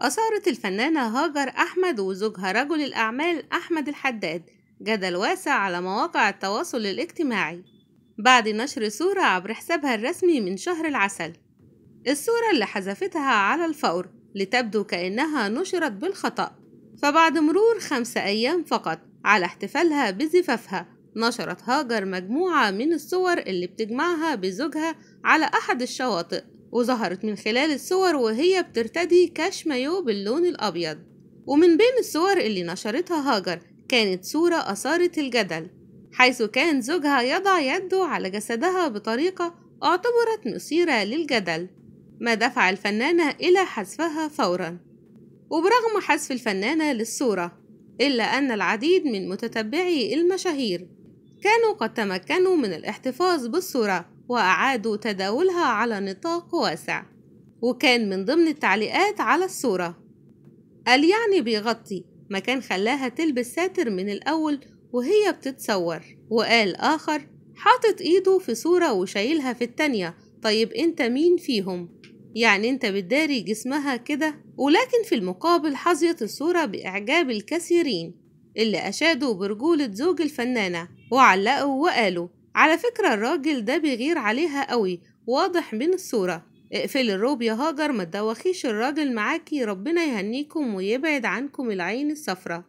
أثارت الفنانة هاجر أحمد وزوجها رجل الأعمال أحمد الحداد جدل واسع على مواقع التواصل الاجتماعي بعد نشر صورة عبر حسابها الرسمي من شهر العسل الصورة اللي حذفتها على الفور لتبدو كأنها نشرت بالخطأ فبعد مرور خمسة أيام فقط على احتفالها بزفافها نشرت هاجر مجموعة من الصور اللي بتجمعها بزوجها على أحد الشواطئ وظهرت من خلال الصور وهي بترتدي كاش مايو باللون الأبيض ومن بين الصور اللي نشرتها هاجر كانت صورة أثارت الجدل حيث كان زوجها يضع يده على جسدها بطريقة اعتبرت مثيرة للجدل ما دفع الفنانة إلى حذفها فورا وبرغم حذف الفنانة للصورة إلا أن العديد من متتبعي المشاهير كانوا قد تمكنوا من الاحتفاظ بالصورة وأعادوا تداولها على نطاق واسع وكان من ضمن التعليقات على الصورة قال يعني بيغطي ما كان خلاها تلبس ساتر من الأول وهي بتتصور وقال آخر حاطط إيده في صورة وشايلها في التانية طيب أنت مين فيهم؟ يعني أنت بتداري جسمها كده؟ ولكن في المقابل حظيت الصورة بإعجاب الكثيرين اللي أشادوا برجولة زوج الفنانة وعلقوا وقالوا على فكرة الراجل ده بيغير عليها قوي واضح من الصورة اقفل الروب يا هاجر ما تدوخيش الراجل معاكي ربنا يهنيكم ويبعد عنكم العين الصفرة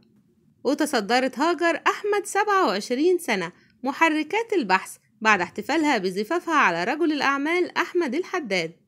وتصدرت هاجر أحمد 27 سنة محركات البحث بعد احتفالها بزفافها على رجل الأعمال أحمد الحداد